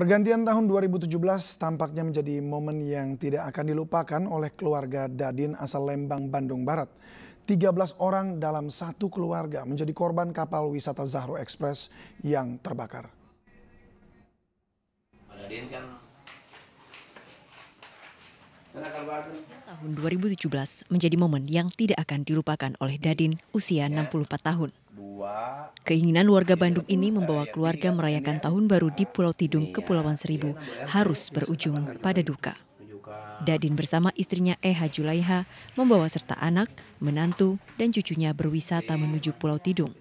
Pergantian tahun 2017 tampaknya menjadi momen yang tidak akan dilupakan oleh keluarga Dadin asal Lembang, Bandung Barat. 13 orang dalam satu keluarga menjadi korban kapal wisata Zahro Express yang terbakar. Kan- tahun 2017 menjadi momen yang tidak akan dilupakan oleh Dadin usia 64 ya. tahun. Keinginan warga Bandung ini membawa keluarga merayakan tahun baru di Pulau Tidung, Kepulauan Seribu harus berujung pada duka. Dadin bersama istrinya Eha Julaiha membawa serta anak, menantu, dan cucunya berwisata menuju Pulau Tidung.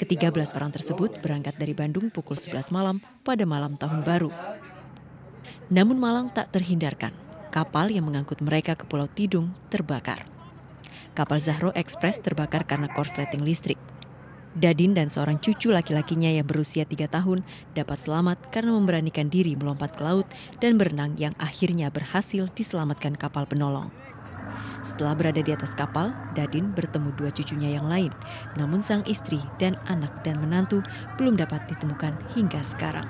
Ketiga belas orang tersebut berangkat dari Bandung pukul 11 malam pada malam tahun baru. Namun malang tak terhindarkan, kapal yang mengangkut mereka ke Pulau Tidung terbakar kapal Zahro Express terbakar karena korsleting listrik. Dadin dan seorang cucu laki-lakinya yang berusia tiga tahun dapat selamat karena memberanikan diri melompat ke laut dan berenang yang akhirnya berhasil diselamatkan kapal penolong. Setelah berada di atas kapal, Dadin bertemu dua cucunya yang lain, namun sang istri dan anak dan menantu belum dapat ditemukan hingga sekarang.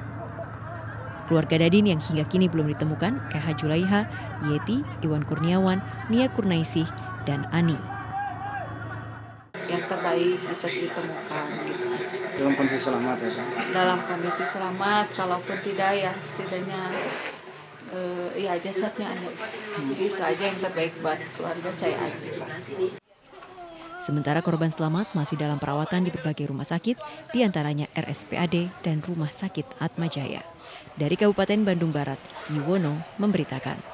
Keluarga Dadin yang hingga kini belum ditemukan, Eha Julaiha, Yeti, Iwan Kurniawan, Nia Kurnaisih, dan Ani yang terbaik bisa ditemukan gitu dalam kondisi selamat ya Sam? dalam kondisi selamat kalaupun tidak ya setidaknya uh, ya jasadnya ada hmm. itu aja yang terbaik buat keluarga saya aja Sementara korban selamat masih dalam perawatan di berbagai rumah sakit, diantaranya RSPAD dan Rumah Sakit Atmajaya. Dari Kabupaten Bandung Barat, Yuwono memberitakan.